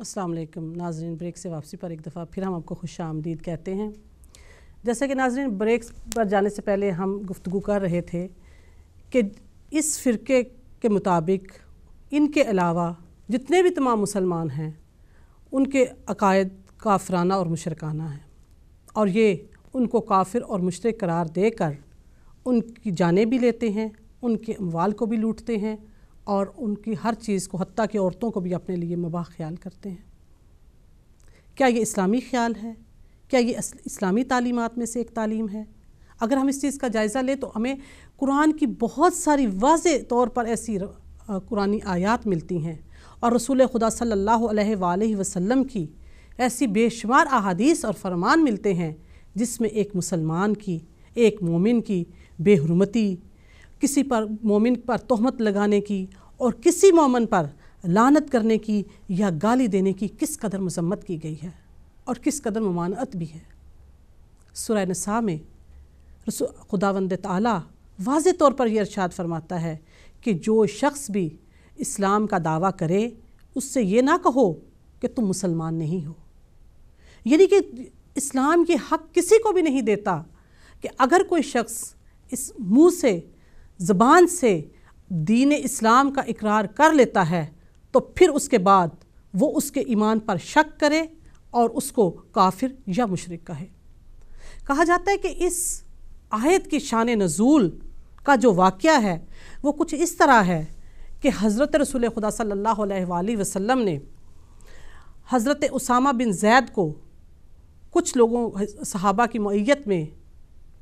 अस्सलाम नाजरन नाजरीन ब्रेक से वापसी पर एक दफ़ा फिर हम आपको खुश आमदीद कहते हैं जैसे कि नाजरीन ब्रेक पर जाने से पहले हम गुफ्तु कर रहे थे कि इस फ़िरके के मुताबिक इनके अलावा जितने भी तमाम मुसलमान हैं उनके अकायद काफराना और मुशरकाना है और ये उनको काफिर और मुशरक करार देकर उनकी जानें भी लेते हैं उनके अमवाल को भी लूटते हैं और उनकी हर चीज़ को हती की औरतों को भी अपने लिए मुबा ख्याल करते हैं क्या ये इस्लामी ख्याल है क्या ये इस्लामी तालीमत में से एक तालीम है अगर हम इस चीज़ का जायज़ा लें तो हमें कुरान की बहुत सारी वाज तौर पर ऐसी कुरानी आयात मिलती हैं और रसूल खुदा सल्ला वसम की ऐसी बेशुमार अहादीस और फरमान मिलते हैं जिसमें एक मुसलमान की एक मोमिन की बेहरमती किसी पर मोमिन पर तहमत लगाने की और किसी मोमन पर लानत करने की या गाली देने की किस कदर मजम्मत की गई है और किस कदर ममानत भी है सुरह नसा में खुदावंद तला वाज तौर पर यह अर्शाद फरमाता है कि जो शख्स भी इस्लाम का दावा करे उससे ये ना कहो कि तुम मुसलमान नहीं हो यानी कि इस्लाम के हक किसी को भी नहीं देता कि अगर कोई शख्स इस मुँह से ज़बान से दीन इस्लाम का इकरार कर लेता है तो फिर उसके बाद वो उसके ईमान पर शक करे और उसको काफिर या मशरक कहे कहा जाता है कि इस आयत की शान नज़ूल का जो वाक़ है वो कुछ इस तरह है कि हज़रत रसूल खुदा सल्ला वसम ने हज़रत उसामा बिन जैद को कुछ लोगों सहाबा की मैत में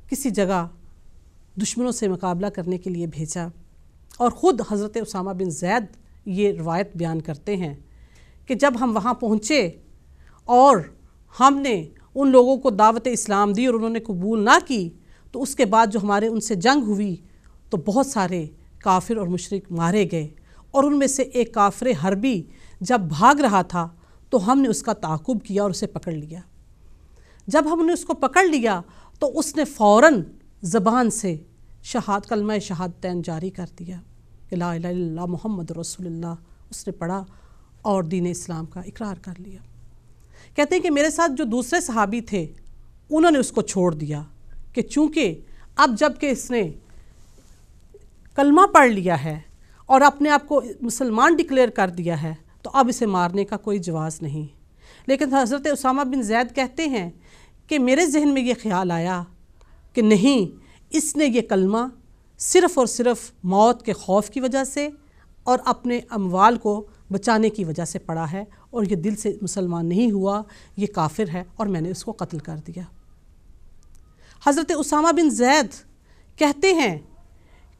किसी जगह दुश्मनों से मुकाबला करने के लिए भेजा और ख़ुद हज़रत उसामा बिन जैद ये रवायत बयान करते हैं कि जब हम वहाँ पहुँचे और हमने उन लोगों को दावत इस्लाम दी और उन्होंने कबूल ना की तो उसके बाद जो हमारे उनसे जंग हुई तो बहुत सारे काफिर और मशरक मारे गए और उनमें से एक काफिर हरबी जब भाग रहा था तो हमने उसका ताकुब किया और उसे पकड़ लिया जब हमने उसको पकड़ लिया तो उसने फ़ौर ज़बान से शहाद कलमा शहादतैन जारी कर दिया ला मोहम्मद रसोल्ला उसने पढ़ा और दीन इस्लाम का इकरार कर लिया कहते हैं कि मेरे साथ जो दूसरे सहाबी थे उन्होंने उसको छोड़ दिया कि चूँकि अब जब इसने कलमा पढ़ लिया है और अपने आप को मुसलमान डिक्लेयर कर दिया है तो अब इसे मारने का कोई जवाज़ नहीं लेकिन हज़रत उसामा बिन जैद कहते हैं कि मेरे जहन में ये ख्याल आया कि नहीं इसने ये कलमा सिर्फ़ और सिर्फ मौत के खौफ की वजह से और अपने अमवाल को बचाने की वजह से पड़ा है और ये दिल से मुसलमान नहीं हुआ ये काफिर है और मैंने उसको कत्ल कर दिया हज़रत उसामा बिन जैद कहते हैं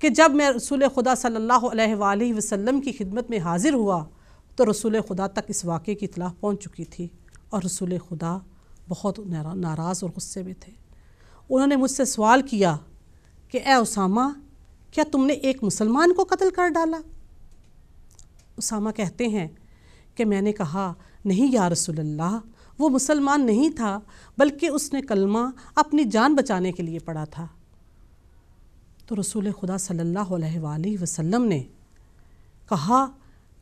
कि जब मैं रसूल खुदा सल्लल्लाहु अलैहि वसल्लम की खिदमत में हाज़िर हुआ तो रसूल खुदा तक इस वाक़े की इतला पहुँच चुकी थी और रसूल खुदा बहुत नाराज़ और गुस्से में थे उन्होंने मुझसे सवाल किया कि ए उसामा क्या तुमने एक मुसलमान को कत्ल कर डाला उसामा कहते हैं कि मैंने कहा नहीं या रसूलल्लाह वो मुसलमान नहीं था बल्कि उसने कलमा अपनी जान बचाने के लिए पढ़ा था तो रसूल खुदा सल्लल्लाहु अलैहि वसल्लम ने कहा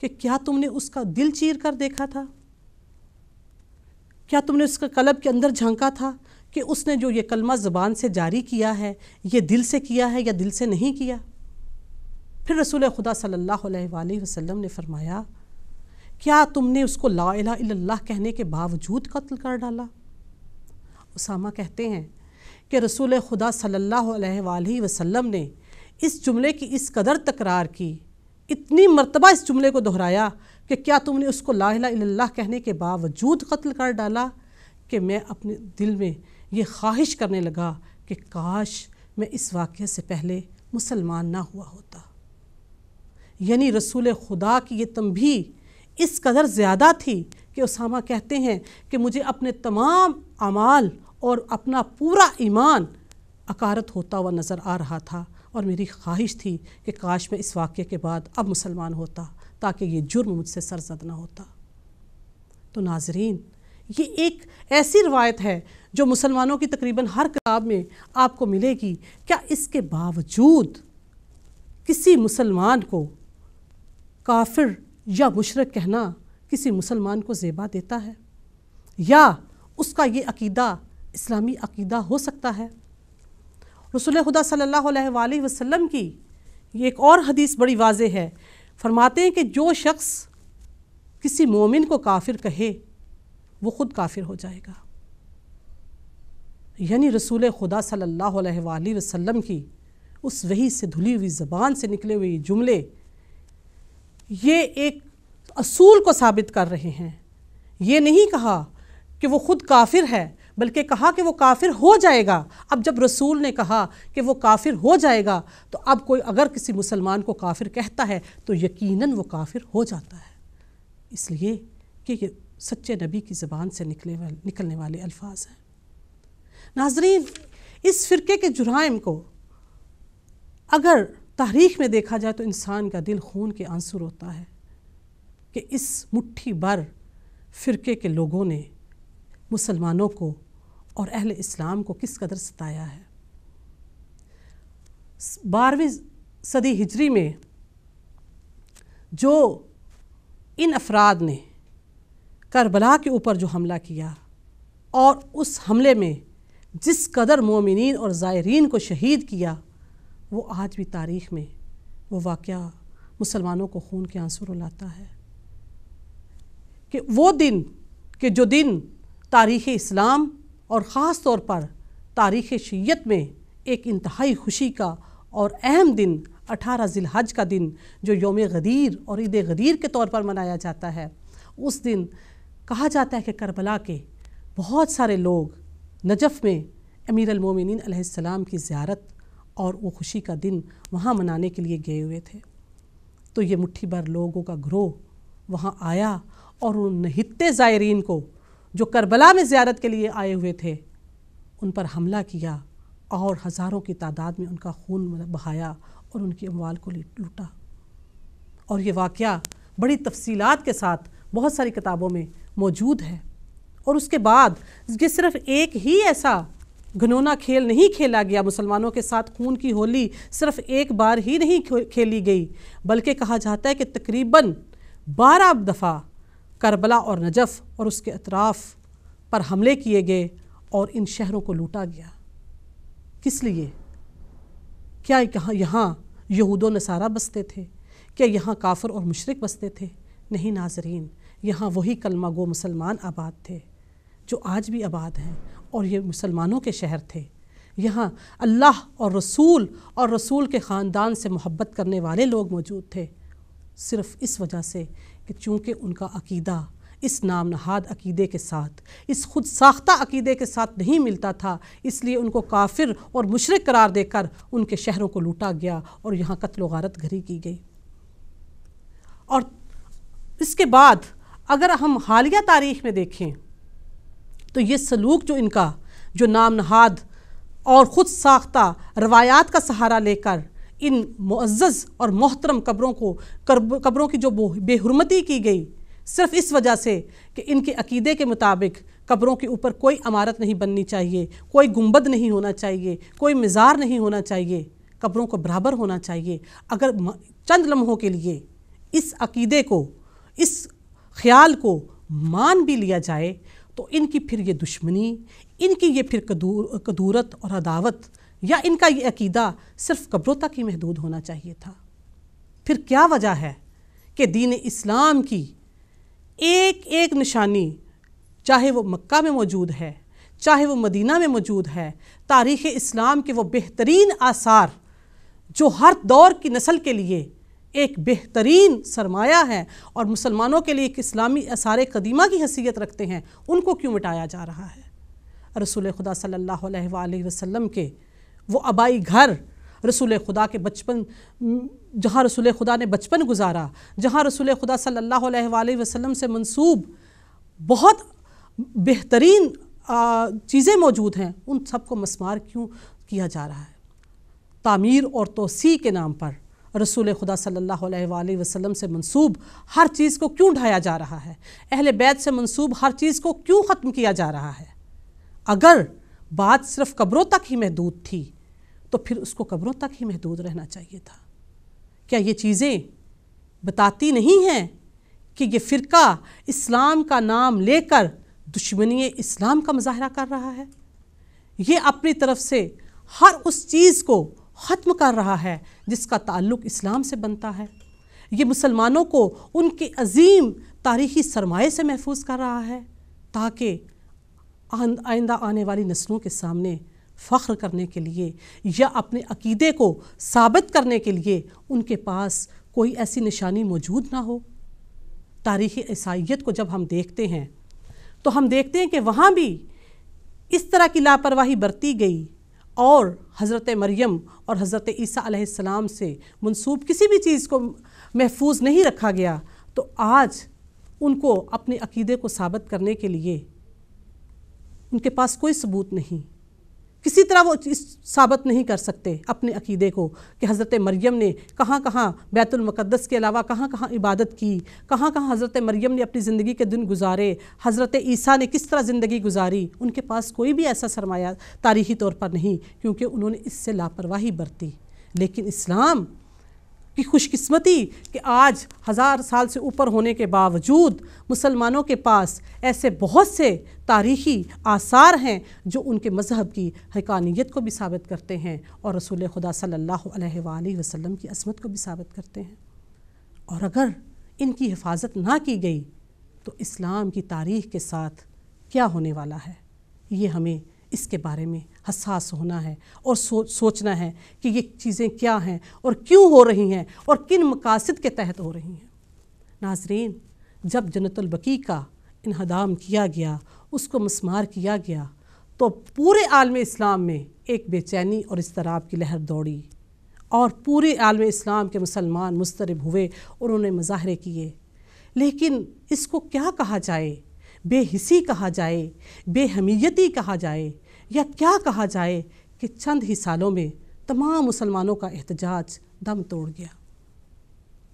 कि क्या तुमने उसका दिल चीर कर देखा था क्या तुमने उसका कलब के अंदर झांका था कि उसने जो ये कलमा ज़बान से जारी किया है ये दिल से किया है या दिल से नहीं किया फिर रसूल खुदा सल्लल्लाहु अलैहि वसल्लम ने फरमाया क्या तुमने उसको ला इलाह कहने के बावजूद कत्ल कर डाला उसामा कहते हैं कि रसूल खुदा सल्लल्लाहु अलैहि वसल्लम ने इस जुमले की इस कदर तकरार की इतनी मरतबा इस जुमले को दोहराया कि क्या तुमने उसको ला कहने के बावजूद कत्ल कर डाला कि मैं अपने दिल में ये ख्वाहिश करने लगा कि काश मैं इस वाक्य से पहले मुसलमान ना हुआ होता यानी रसूल खुदा की ये भी इस कदर ज़्यादा थी कि उसामा कहते हैं कि मुझे अपने तमाम अमाल और अपना पूरा ईमान अकारत होता हुआ नज़र आ रहा था और मेरी ख्वाहिश थी कि काश मैं इस वाक्य के बाद अब मुसलमान होता ताकि ये जुर्म मुझसे सरजद ना होता तो नाजरीन ये एक ऐसी रवायत है जो मुसलमानों की तकरीबन हर किताब में आपको मिलेगी क्या इसके बावजूद किसी मुसलमान को काफिर या मुशरक कहना किसी मुसलमान को जेबा देता है या उसका ये अकीदा इस्लामी अकीदा हो सकता है रसुल खुदा सल्लल्लाहु अलैहि वसल्लम की ये एक और हदीस बड़ी वाज है फरमाते हैं कि जो शख्स किसी मोमिन को काफिर कहे वो ख़ुद काफिर हो जाएगा यानी रसूल खुदा सल्ला वसम की उस वही से धुली हुई ज़बान से निकले हुए जुमले ये एक असूल को साबित कर रहे हैं ये नहीं कहा कि वो ख़ुद काफिर है बल्कि कहा कि वो काफिर हो जाएगा अब जब रसूल ने कहा कि वो काफिर हो जाएगा तो अब कोई अगर किसी मुसलमान को काफिर कहता है तो यकीनन वो काफिर हो जाता है इसलिए कि ये सच्चे नबी की ज़बान से निकले वाले निकलने वाले अल्फाज हैं नाजरीन इस फ़िरके के जुराइम को अगर तारीख में देखा जाए तो इंसान का दिल खून के आंसू होता है कि इस मुट्ठी भर फ़िरके के लोगों ने मुसलमानों को और अहल इस्लाम को किस कदर सताया है बारहवीं सदी हिजरी में जो इन अफराद ने करबला के ऊपर जो हमला किया और उस हमले में जिस कदर मोमिन और ज़ायरीन को शहीद किया वो आज भी तारीख़ में वो वाक़ मुसलमानों को खून के आंसू रुलाता है कि वो दिन कि जो दिन तारीख़ इस्लाम और ख़ास तौर पर तारीख़ शैत में एक इंतहाई खुशी का और अहम दिन अठारह जिलहज का दिन जो योम गदीर और ईद गदीर के तौर पर मनाया जाता है उस दिन कहा जाता है कि करबला के बहुत सारे लोग नजफ़ में अमीर अलमोमिन की ज़्यारत और वो खुशी का दिन वहाँ मनाने के लिए गए हुए थे तो ये मुट्ठी भर लोगों का ग्रोह वहाँ आया और उन नहित्ते ज़ायरीन को जो करबला में ज़्यारत के लिए आए हुए थे उन पर हमला किया और हज़ारों की तादाद में उनका खून बहाया और उनकी अमवाल को लूटा और ये वाक़ बड़ी तफसीलात के साथ बहुत सारी किताबों में मौजूद है और उसके बाद ये सिर्फ एक ही ऐसा घनौना खेल नहीं खेला गया मुसलमानों के साथ खून की होली सिर्फ एक बार ही नहीं खेली गई बल्कि कहा जाता है कि तकरीबन बारह दफ़ा करबला और नजफ़ और उसके अतराफ़ पर हमले किए गए और इन शहरों को लूटा गया किस लिए क्या कहाँ यहाँ यहूद नसारा बसते थे क्या यहाँ काफर और मुशरक बसते थे नहीं नाजरीन यहाँ वही कलमा गो मुसलमान आबाद थे जो आज भी आबाद हैं और ये मुसलमानों के शहर थे यहाँ अल्लाह और रसूल और रसूल के ख़ानदान से मोहब्बत करने वाले लोग मौजूद थे सिर्फ इस वजह से कि चूँकि उनका अकीदा इस नाम नहाद अकीदे के साथ इस खुद साख्ता अकीदे के साथ नहीं मिलता था इसलिए उनको काफिर और मुशरक करार देकर उनके शहरों को लूटा गया और यहाँ कत्ल वारत घरी की गई और इसके बाद अगर हम हालिया तारीख में देखें तो ये सलूक जो इनका जो नाम नहाद और ख़ुद साख्ता रवायात का सहारा लेकर इन मुआज़ और मोहतरम कब्रों को कब्रों की जो बेहरमती की गई सिर्फ इस वजह से कि इनके अकीदे के मुताबिक कब्रों के ऊपर कोई अमारत नहीं बननी चाहिए कोई गुंबद नहीं होना चाहिए कोई मज़ार नहीं होना चाहिए कब्रों को बराबर होना चाहिए अगर चंद लम्हों के लिए इस अकीदे को इस ख्याल को मान भी लिया जाए तो इनकी फिर ये दुश्मनी इनकी ये फिर कदूर कदूरत और अदावत या इनका ये अकीदा सिर्फ कब्रों तक ही महदूद होना चाहिए था फिर क्या वजह है कि दीन इस्लाम की एक एक निशानी चाहे वो मक्का में मौजूद है चाहे वो मदीना में मौजूद है तारीख़ इस्लाम के वो बेहतरीन आसार जो हर दौर की नस्ल के लिए एक बेहतरीन सरमाया है और मुसलमानों के लिए एक इस्लामी आसार कदीमा की हैसियत रखते हैं उनको क्यों मिटाया जा रहा है रसूल खुदा सल्ला वसम के वो आबाई घर रसूल खुदा के बचपन जहाँ रसूल खुदा ने बचपन गुजारा जहाँ रसूल खुदा सल्ला वसम से मंसूब बहुत बेहतरीन चीज़ें मौजूद हैं उन सबको मसमार क्यों किया जा रहा है तामीर और तोसी के नाम पर रसूल खुदा सल्ला वसलम से मंसूब हर चीज़ को क्यों ढाया जा रहा है अहल बैत से मंसूब हर चीज़ को क्यों ख़त्म किया जा रहा है अगर बात सिर्फ कब्रों तक ही महदूद थी तो फिर उसको कब्रों तक ही महदूद रहना चाहिए था क्या ये चीज़ें बताती नहीं हैं कि ये फ़िरका इस्लाम का नाम लेकर दुश्मनी इस्लाम का मुजाहरा कर रहा है ये अपनी तरफ से हर उस चीज़ को ख़त्म कर रहा है जिसका ताल्लुक इस्लाम से बनता है ये मुसलमानों को उनके अजीम तारीखी सरमाए से महफूज कर रहा है ताकि आइंदा आने वाली नस्लों के सामने फ़ख्र करने के लिए या अपने अकीदे को साबित करने के लिए उनके पास कोई ऐसी निशानी मौजूद ना हो तारीखी ईसाइत को जब हम देखते हैं तो हम देखते हैं कि वहाँ भी इस तरह की लापरवाही बरती गई और हज़रत मरियम और हज़रत ईसीम से मनसूब किसी भी चीज़ को महफूज नहीं रखा गया तो आज उनको अपने अकीदे को साबित करने के लिए उनके पास कोई सबूत नहीं किसी तरह वो इस साबित नहीं कर सकते अपने अकीदे को कि हज़रत मरियम ने कहाँ कहाँ बैतुलमक़दस के अलावा कहाँ कहाँ इबादत की कहाँ कहाँ हज़रत मरियम ने अपनी ज़िंदगी के दिन गुजारे हज़रत ईसा ने किस तरह ज़िंदगी गुजारी उनके पास कोई भी ऐसा सरमाया तारीखी तौर पर नहीं क्योंकि उन्होंने इससे लापरवाही बरती लेकिन इस्लाम की खुशकिस्मती कि आज हज़ार साल से ऊपर होने के बावजूद मुसलमानों के पास ऐसे बहुत से तारीख़ी आसार हैं जो उनके मज़हब की हकानियत को भी साबित करते हैं और रसूल खुदा सल्ला वसलम की असमत को भी साबित करते हैं और अगर इनकी हिफाजत ना की गई तो इस्लाम की तारीख़ के साथ क्या होने वाला है ये हमें इसके बारे में हसास होना है और सो, सोचना है कि ये चीज़ें क्या हैं और क्यों हो रही हैं और किन मकासद के तहत हो रही हैं नाजरीन जब जनतलबकी का इनहदाम किया गया उसको मसमार किया गया तो पूरे आलम इस्लाम में एक बेचैनी और इसतराब की लहर दौड़ी और पूरे आलम इस्लाम के मुसलमान मुस्तरब हुए उन्होंने मुजाहरे किए लेकिन इसको क्या कहा जाए बेहिसी कहा जाए बेहमीयती कहा जाए या क्या कहा जाए कि चंद ही सालों में तमाम मुसलमानों का एहतजाज दम तोड़ गया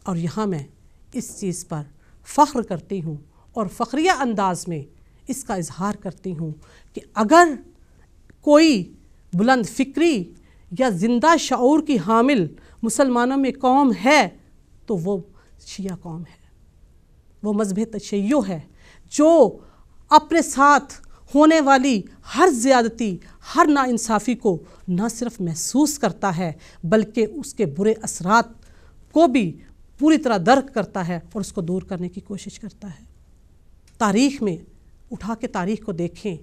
और यहाँ मैं इस चीज़ पर फ़ख्र करती हूँ और फ़ख्रिया अंदाज में इसका इजहार करती हूँ कि अगर कोई बुलंद फ़िक्री या ज़िंदा शूर की हामिल मुसलमानों में कौम है तो वो शिया कौम है वो मजहब तशैय है जो अपने साथ होने वाली हर ज़्यादती हर नासाफ़ी को न सिर्फ महसूस करता है बल्कि उसके बुरे असरात को भी पूरी तरह दर्क करता है और उसको दूर करने की कोशिश करता है तारीख़ में उठा के तारीख़ को देखें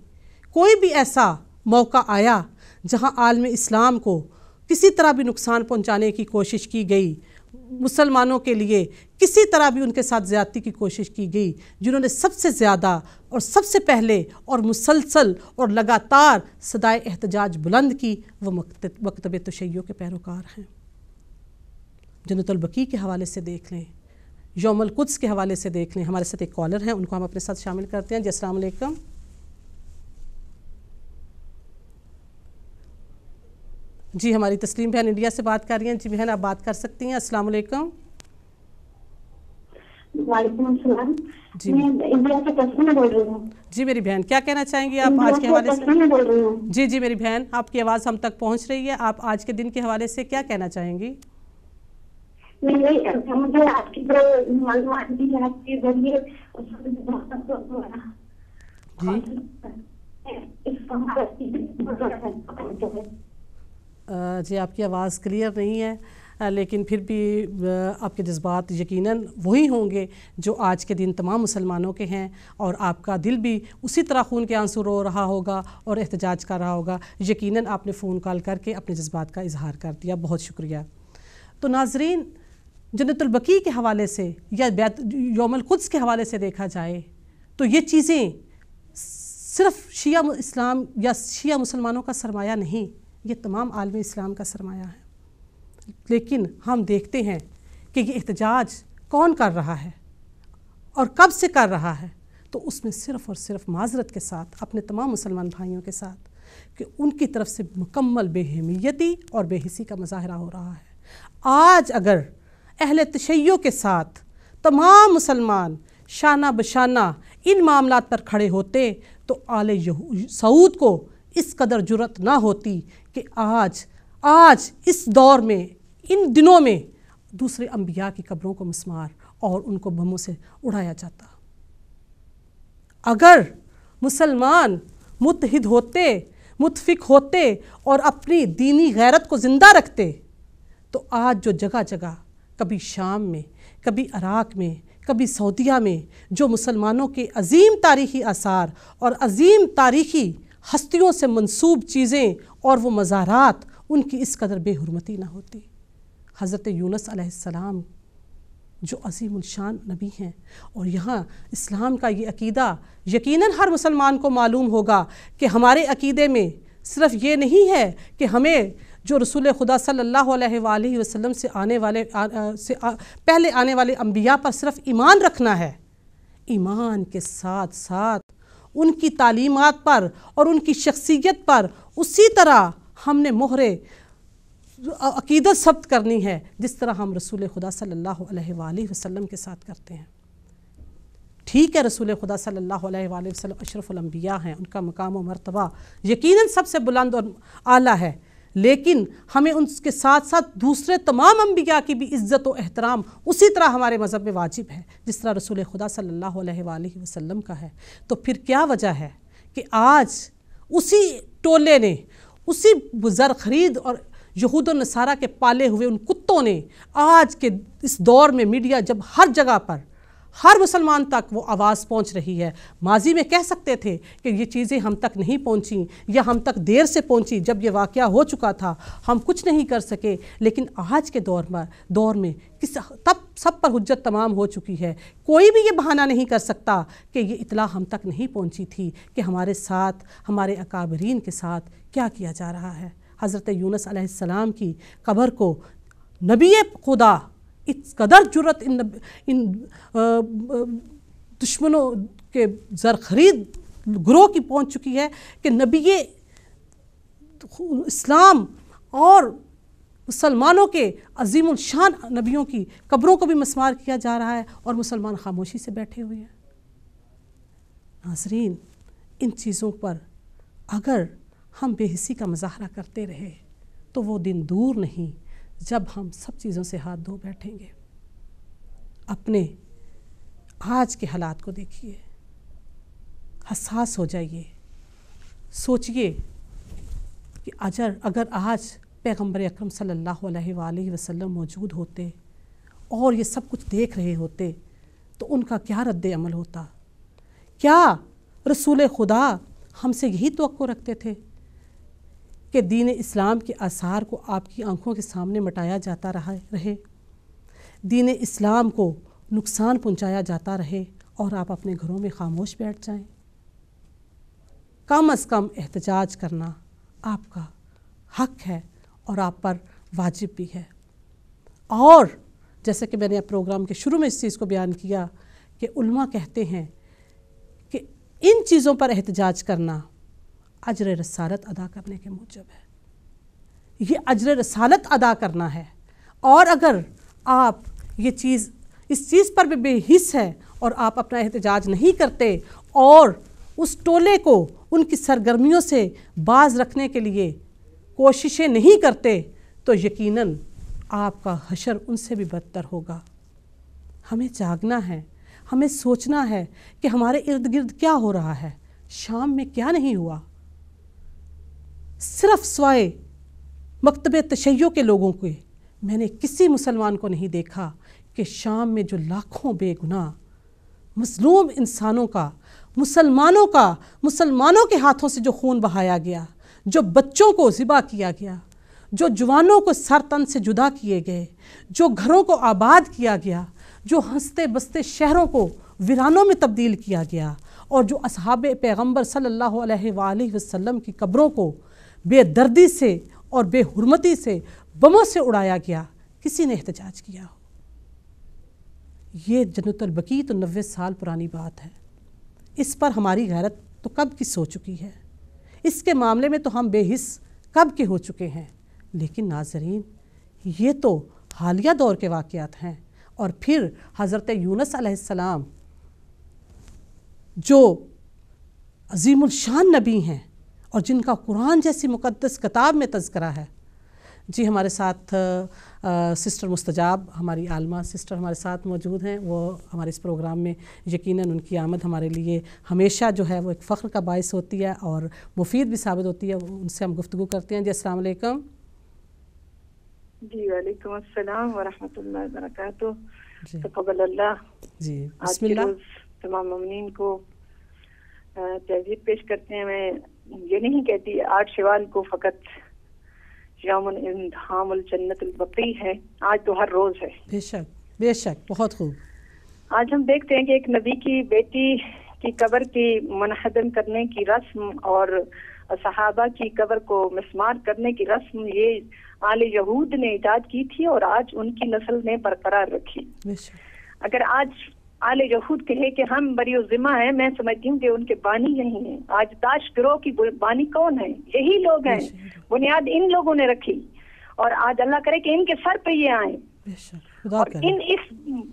कोई भी ऐसा मौका आया जहां आलम इस्लाम को किसी तरह भी नुकसान पहुंचाने की कोशिश की गई मुसलमानों के लिए किसी तरह भी उनके साथ ज़्यादती की कोशिश की गई जिन्होंने सबसे ज़्यादा और सबसे पहले और मुसलसल और लगातार सदाए एहतजाज बुलंद की वो मकतब तशैयों के पैरोकार हैं जनतलबकी के हवाले से देख लें योमल कुद्स के हवाले से देख लें हमारे साथ एक कॉलर हैं उनको हम अपने साथ शामिल करते हैं जी असलकम जी हमारी तस्लीम बहन इंडिया से बात कर रही हैं जी बहन आप बात कर सकती हैं अस्सलाम वालेकुम जी जी मेरी बहन क्या कहना चाहेंगी आप आज के हवाले से जी जी मेरी बहन आपकी आवाज़ हम तक पहुंच रही है आप आज के दिन के हवाले से क्या कहना चाहेंगी मुझे आपकी जी जी आपकी आवाज़ क्लियर नहीं है लेकिन फिर भी आपके जज्बात यकीनन वही होंगे जो आज के दिन तमाम मुसलमानों के हैं और आपका दिल भी उसी तरह खून के आंसू रो रहा होगा और एहतजाज कर रहा होगा यकीनन आपने फ़ोन कॉल करके अपने जज्बात का इजहार कर दिया बहुत शुक्रिया तो नाजरीन जन्नतुलबकी के हवाले से या बैत योमल के हवाले से देखा जाए तो ये चीज़ें सिर्फ शिया इस्लाम या शिया मुसलमानों का सरमाया नहीं ये तमाम आलम इस्लाम का सरमाया है लेकिन हम देखते हैं कि ये एहतजाज कौन कर रहा है और कब से कर रहा है तो उसमें सिर्फ़ और सिर्फ माजरत के साथ अपने तमाम मुसलमान भाइयों के साथ कि उनकी तरफ से मुकम्मल बेहमियती और बेहसी का मुजाहरा हो रहा है आज अगर अहल तशैयों के साथ तमाम मुसलमान शाना बशाना इन मामला पर खड़े होते तो आले सऊद को इस कदर जुरत ना होती कि आज आज इस दौर में इन दिनों में दूसरे अंबिया की कब्रों को मिसमार और उनको बमों से उड़ाया जाता अगर मुसलमान मुतहद होते मुतफिक होते और अपनी दीनी गैरत को ज़िंदा रखते तो आज जो जगह जगह कभी शाम में कभी अराक में कभी सऊदिया में जो मुसलमानों के अजीम तारीखी आसार और अजीम तारीखी हस्तियों से मंसूब चीज़ें और वो मज़ारात उनकी इस कदर बेहरमती ना होती हज़रत यूनस अलैहिस्सलाम जो अजीम नबी हैं और यहाँ इस्लाम का ये अकीदा यकीनन हर मुसलमान को मालूम होगा कि हमारे अकीदे में सिर्फ ये नहीं है कि हमें जो रसूल खुदा सल्लल्लाहु अलैहि वसल्लम से आने वाले आ, आ, से आ, पहले आने वाले अम्बिया पर सिर्फ ईमान रखना है ईमान के साथ साथ उनकी तालीमत पर और उनकी शख्सियत पर उसी तरह हमने मोहरे अकीदत सब्त करनी है जिस तरह हम रसूल खुदा सल्ला वसम के साथ करते हैं ठीक है रसूल खुदा सल्ला अलैहि अशरफुलम्बिया हैं उनका मकाम व मरतबा यकीन सबसे बुलंद और आला है लेकिन हमें उनके साथ साथ दूसरे तमाम अम्बिया की भी इज़्ज़त और एहतराम उसी तरह हमारे मज़हब में वाजिब है जिस तरह रसूल खुदा सल्ला वसलम का है तो फिर क्या वजह है कि आज उसी टोले ने उसी ज़र खरीद और यहूद नसारा के पाले हुए उन कुत्तों ने आज के इस दौर में मीडिया जब हर जगह पर हर मुसलमान तक वो आवाज़ पहुंच रही है माजी में कह सकते थे कि ये चीज़ें हम तक नहीं पहुंची या हम तक देर से पहुंची जब ये वाक़ हो चुका था हम कुछ नहीं कर सके लेकिन आज के दौर में दौर में किस तब सब पर हजत तमाम हो चुकी है कोई भी ये बहाना नहीं कर सकता कि ये इतला हम तक नहीं पहुंची थी कि हमारे साथ हमारे अकाबरीन के साथ क्या किया जा रहा है हज़रत यूनस की कबर को नबी खुदा इस कदर जरूरत इन इन दुश्मनों के जर खरीद ग्रोह की पहुंच चुकी है कि नबी इस्लाम और मुसलमानों के अजीम शान नबियों की कब्रों को भी मसमार किया जा रहा है और मुसलमान खामोशी से बैठे हुए हैं नाजरीन इन चीज़ों पर अगर हम बेहसी का मुजाहरा करते रहे तो वो दिन दूर नहीं जब हम सब चीज़ों से हाथ धो बैठेंगे अपने आज के हालात को देखिए हसास हो जाइए सोचिए कि अजर अगर आज पैगम्बर अक्रम सल्ला वसलम मौजूद होते और ये सब कुछ देख रहे होते तो उनका क्या रद्द अमल होता क्या रसूल खुदा हमसे यही तो रखते थे कि दीन इस्लाम के आसार को आपकी आंखों के सामने मटाया जाता रहा रहे दीन इस्लाम को नुकसान पहुंचाया जाता रहे और आप अपने घरों में खामोश बैठ जाएं। कम अज़ कम एहतजाज करना आपका हक है और आप पर वाजिब भी है और जैसे कि मैंने प्रोग्राम के शुरू में इस चीज़ को बयान किया कि उल्मा कहते हैं कि इन चीज़ों पर एहतजाज करना अजर रसालत अदा करने के मूजब है ये अजर रसालत अदा करना है और अगर आप ये चीज़ इस चीज़ पर भी बेहिस है और आप अपना एहतजाज नहीं करते और उस टोले को उनकी सरगर्मियों से बाज रखने के लिए कोशिशें नहीं करते तो यकीनन आपका हशर उनसे भी बदतर होगा हमें जागना है हमें सोचना है कि हमारे इर्द गिर्द क्या हो रहा है शाम में क्या नहीं हुआ सिर्फ स्वाए मकतब तशैयों के लोगों के मैंने किसी मुसलमान को नहीं देखा कि शाम में जो लाखों बेगुनाह मजलूम इंसानों का मुसलमानों का मुसलमानों के हाथों से जो खून बहाया गया जो बच्चों को ज़िबा किया गया जो जवानों को सर तन से जुदा किए गए जो घरों को आबाद किया गया जो हंसते बसते शहरों को वीरानों में तब्दील किया गया और जो असहाब पैगम्बर सल्ला वसम की कब्रों को बेदर्दी से और बेहरमती से बमों से उड़ाया गया किसी ने एहतजाज किया हो ये जनतलबकी तो नबे साल पुरानी बात है इस पर हमारी गैरत तो कब की सो चुकी है इसके मामले में तो हम बेहिस कब के हो चुके हैं लेकिन नाजरीन ये तो हालिया दौर के वाक़ हैं और फिर हज़रत यूनस आसमाम जो अजीमशान नबी हैं और जिनका कुरान जैसी मुकद्दस किताब में तस्करा है जी हमारे साथ आ, सिस्टर मुस्तजाब हमारी आलमा सिस्टर हमारे साथ मौजूद हैं वो हमारे इस प्रोग्राम में यकीनन उनकी आमद हमारे लिए हमेशा जो है वो एक फ़ख्र का बायस होती है और मुफीद भी साबित होती है उनसे हम गुफ्तु करते हैं जी असलकम जी वालेकुम अस्सलाम जी तो बिस्मिल्लाह तमाम को तहजीब पेश करते हैं मैं ये नहीं कहती आज शवाल को फकत यौमन धामल जन्नत बकरी है आज तो हर रोज है बेशक बेशक बहुत खूब आज हम देखते हैं कि एक नबी की बेटी की कबर की मनहदम करने की रस्म और सहाबा की कबर को मिसमार करने की रस्म ये आले यहूद ने ईजाद की थी और आज उनकी नस्ल ने बरकरार रखी अगर आज आले यहूद कहे कि हम बरियो जिम्मा है मैं समझती हूँ कि उनके बानी यही हैं आज दाश गिरोह की बानी कौन है यही लोग हैं बुनियाद इन लोगों ने रखी और आज अल्लाह करे कि इनके सर पे ये आए और इन इस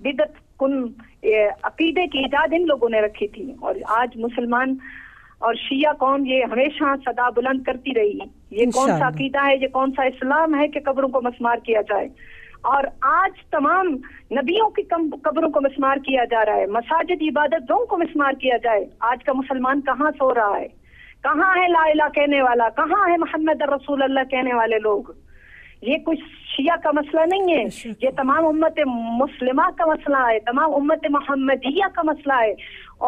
बिदत कुन अकीदे की ईजाद इन लोगों ने रखी थी और आज मुसलमान और शिया कौम ये हमेशा सदा बुलंद करती रही ये कौन सा अकीदा है ये कौन सा इस्लाम है कि कब्रों को मसमार किया जाए और आज तमाम नबियों की कब्रों को मिसमार किया जा रहा है मसाजिद इबादत दों को मिसमार किया जाए आज का मुसलमान कहाँ सो रहा है कहाँ है लाला कहने वाला कहाँ है मोहम्मद रसूल अल्लाह कहने वाले लोग ये कुछ शिया का मसला नहीं है अच्छा। ये तमाम उम्मत मुस्लिमा का मसला है तमाम उम्मत मोहम्मदिया का मसला है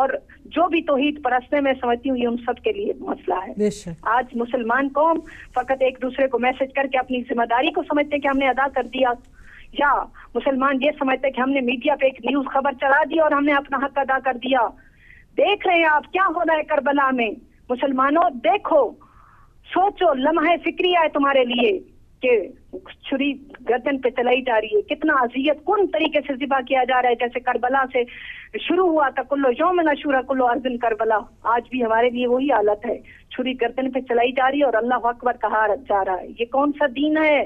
और जो भी तोहहीद परस्ते मैं समझती हूँ ये उन सब के लिए मसला है आज मुसलमान कौम फकत एक दूसरे को मैसेज करके अपनी जिम्मेदारी को समझते कि हमने अदा कर दिया या मुसलमान ये समझते हैं कि हमने मीडिया पे एक न्यूज खबर चला दी और हमने अपना हक अदा कर दिया देख रहे हैं आप क्या हो रहा है करबला में मुसलमानों देखो सोचो लम्हा फिक्रिया है तुम्हारे लिए कि छुरी गर्दन पे चलाई जा रही है कितना अजियत कौन तरीके से जिबा किया जा रहा है जैसे करबला से शुरू हुआ था कुल्लो यौम नशूरा कुल्लो अर्जुन करबला आज भी हमारे लिए वही हालत है छुरी गर्दन पे चलाई जा रही है और अल्लाह अकबर कहा जा रहा है ये कौन सा दीन है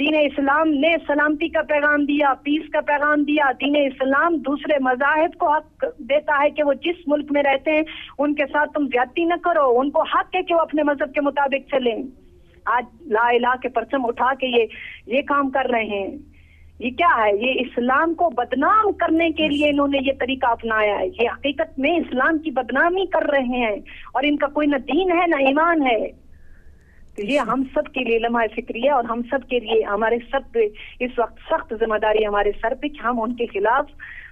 दीन इस्लाम ने सलामती का पैगाम दिया पीस का पैगाम दिया दीन इस्लाम दूसरे मजाहब को हक देता है कि वो जिस मुल्क में रहते हैं उनके साथ तुम ज्यादा न करो उनको हक है कि वो अपने मजहब के मुताबिक चले आज ला इला के परचम उठा के ये ये काम कर रहे हैं ये क्या है ये इस्लाम को बदनाम करने के लिए इन्होंने ये तरीका अपनाया है ये हकीकत में इस्लाम की बदनामी कर रहे हैं और इनका कोई ना दीन है ना ईमान है तो ये हम सब के लिए लम्हा फिक्र है और हम सब के लिए हमारे सब पे इस वक्त सख्त जिम्मेदारी हमारे सर पे कि हम उनके खिलाफ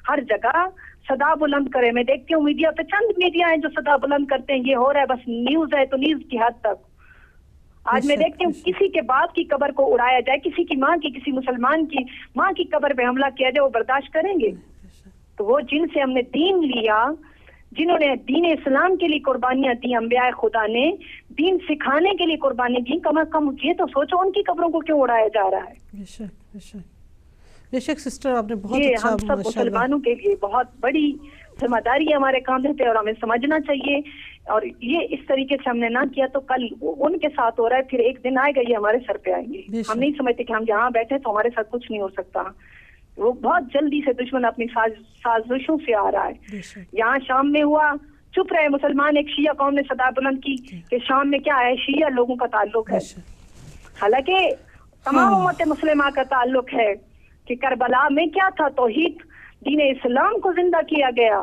हर जगह सदा बुलंद करें मैं देखती हूँ मीडिया पे चंद मीडिया है जो सदा बुलंद करते हैं ये हो रहा है बस न्यूज है तो न्यूज की हद तक आज मैं देखती हूँ किसी के बाप की कबर को उड़ाया जाए किसी की माँ की किसी मुसलमान की माँ की कबर पे हमला किया जाए वो बर्दाश्त करेंगे तो वो जिनसे हमने दीन लिया जिन्होंने दीन इस्लाम के लिए कुर्बानियां दी अम्बिया खुदा ने दीन सिखाने के लिए कुर्बानी दी कम अज कम ये तो सोचो उनकी कब्रों को क्यों उड़ाया जा रहा है बेशक सिस्टर आपने बहुत ये अच्छा हम सब मुसलमानों के लिए बहुत बड़ी जिम्मेदारी हमारे काम रहते और हमें समझना चाहिए और ये इस तरीके से हमने ना किया तो कल वो उनके साथ हो रहा है फिर एक दिन आएगा ये हमारे सर पे आएंगे हम नहीं समझते कि हम यहाँ बैठे तो हमारे साथ कुछ नहीं हो सकता वो बहुत जल्दी से दुश्मन अपनी साजिशों से आ रहा है यहाँ शाम में हुआ चुप रहे मुसलमान एक शिया कौम ने सदा बुलंद की कि शाम में क्या है शिया लोगों का ताल्लुक है हालांकि तमाम हाँ। उम्मत मुसलिमा का ताल्लुक है कि करबला में क्या था तोहहीद दीन इस्लाम को जिंदा किया गया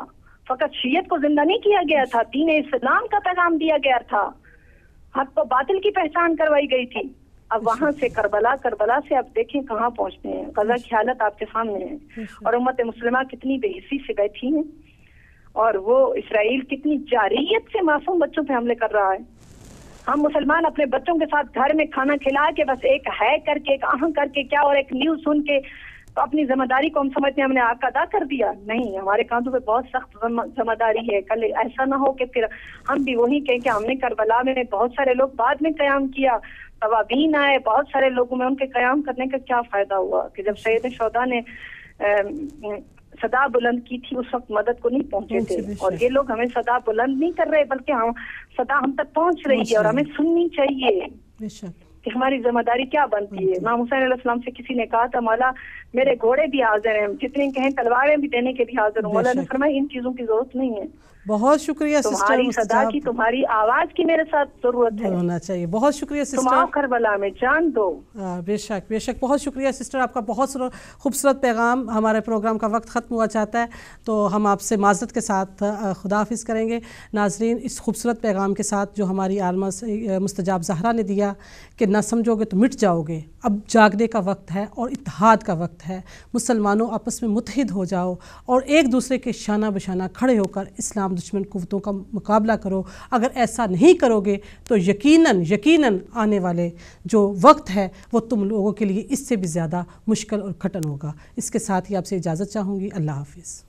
फकत शीयत को जिंदा नहीं किया गया था दीन इस्लाम का पैगाम दिया गया था हक को बातिल की पहचान करवाई गई थी अब वहाँ से करबला करबला से आप देखें कहाँ पहुँचते हैं कजा की हालत आपके सामने है और उम्मत मुसलमा कितनी बेहसी से बैठी है और वो इसराइल कितनी जारियत से मासूम बच्चों पे हमले कर रहा है हम मुसलमान अपने बच्चों के साथ घर में खाना खिला के बस एक है करके एक आह करके क्या और एक न्यूज सुन के तो अपनी जिम्मेदारी को हम समझते हैं हमने आग अदा कर दिया नहीं हमारे कांधों पे बहुत सख्त जिम्मेदारी है कल ऐसा ना हो कि फिर हम भी वही कहें कि हमने करबला में बहुत सारे लोग बाद में क्याम किया तवाबीन आए बहुत सारे लोगों में उनके क्याम करने का क्या फ़ायदा हुआ कि जब सैद शौदा ने सदा बुलंद की थी उस वक्त मदद को नहीं पहुंचे थे और ये लोग हमें सदा बुलंद नहीं कर रहे बल्कि हम सदा हम तक पहुंच रही है और हमें सुननी चाहिए कि हमारी जिम्मेदारी क्या बनती है इमाम हुसैन से किसी ने कहा था माला मेरे घोड़े भी हाजिर हैं जितनी कहें तलवारें भी देने के भी हाजिर हूँ मौलाना फरमाए इन चीजों की जरूरत नहीं है बहुत शुक्रिया सिस्टर सदा की तुम्हारी आवाज की मेरे साथ जरूरत है होना चाहिए बहुत शुक्रिया सिस्टर करबला में जान दो बेशक बेशक बहुत शुक्रिया सिस्टर आपका बहुत खूबसूरत पैगाम हमारे प्रोग्राम का वक्त ख़त्म हुआ चाहता है तो हम आपसे माजरत के साथ खुदाफिज करेंगे नाजरीन इस खूबसूरत पैगाम के साथ जो हमारी आलमा मुस्तजाब जहरा ने दिया कि ना समझोगे तो मिट जाओगे अब जागने का वक्त है और इतिहाद का वक्त वक्त है मुसलमानों आपस में मुतहद हो जाओ और एक दूसरे के शाना बशाना खड़े होकर इस्लाम दुश्मन कुतों का मुकाबला करो अगर ऐसा नहीं करोगे तो यकीनन यकीनन आने वाले जो वक्त है वो तुम लोगों के लिए इससे भी ज़्यादा मुश्किल और खटन होगा इसके साथ ही आपसे इजाज़त चाहूँगी अल्लाह हाफिज़